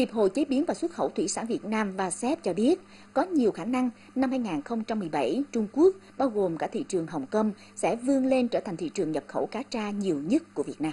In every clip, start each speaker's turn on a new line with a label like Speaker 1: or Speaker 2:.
Speaker 1: Hiệp hội Chế biến và Xuất khẩu Thủy sản Việt Nam và SEP cho biết, có nhiều khả năng năm 2017, Trung Quốc, bao gồm cả thị trường Hồng Kông, sẽ vươn lên trở thành thị trường nhập khẩu cá tra nhiều nhất của Việt Nam.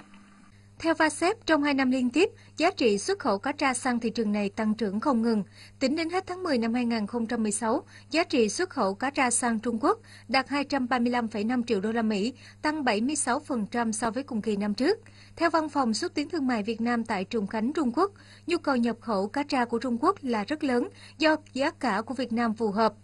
Speaker 2: Theo VASEP, trong 2 năm liên tiếp, giá trị xuất khẩu cá tra sang thị trường này tăng trưởng không ngừng. Tính đến hết tháng 10 năm 2016, giá trị xuất khẩu cá tra sang Trung Quốc đạt 235,5 triệu đô la Mỹ, tăng 76% so với cùng kỳ năm trước. Theo Văn phòng xúc tiến thương mại Việt Nam tại Trùng Khánh, Trung Quốc, nhu cầu nhập khẩu cá tra của Trung Quốc là rất lớn do giá cả của Việt Nam phù hợp.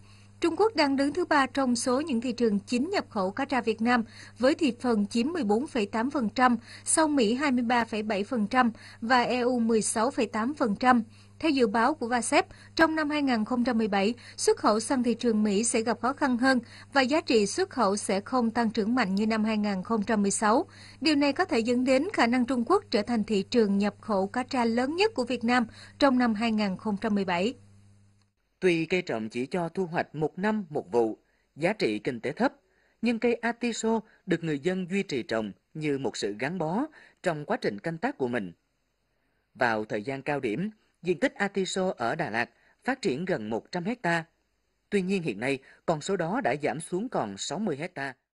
Speaker 2: Trung Quốc đang đứng thứ ba trong số những thị trường chính nhập khẩu cá tra Việt Nam với thị phần chiếm 14,8%, sau Mỹ 23,7% và EU 16,8%. Theo dự báo của VASEP, trong năm 2017, xuất khẩu sang thị trường Mỹ sẽ gặp khó khăn hơn và giá trị xuất khẩu sẽ không tăng trưởng mạnh như năm 2016. Điều này có thể dẫn đến khả năng Trung Quốc trở thành thị trường nhập khẩu cá tra lớn nhất của Việt Nam trong năm 2017.
Speaker 3: Tuy cây trồng chỉ cho thu hoạch một năm một vụ, giá trị kinh tế thấp, nhưng cây atiso được người dân duy trì trồng như một sự gắn bó trong quá trình canh tác của mình. Vào thời gian cao điểm, diện tích atiso ở Đà Lạt phát triển gần 100 hecta. Tuy nhiên hiện nay, con số đó đã giảm xuống còn 60 hectare.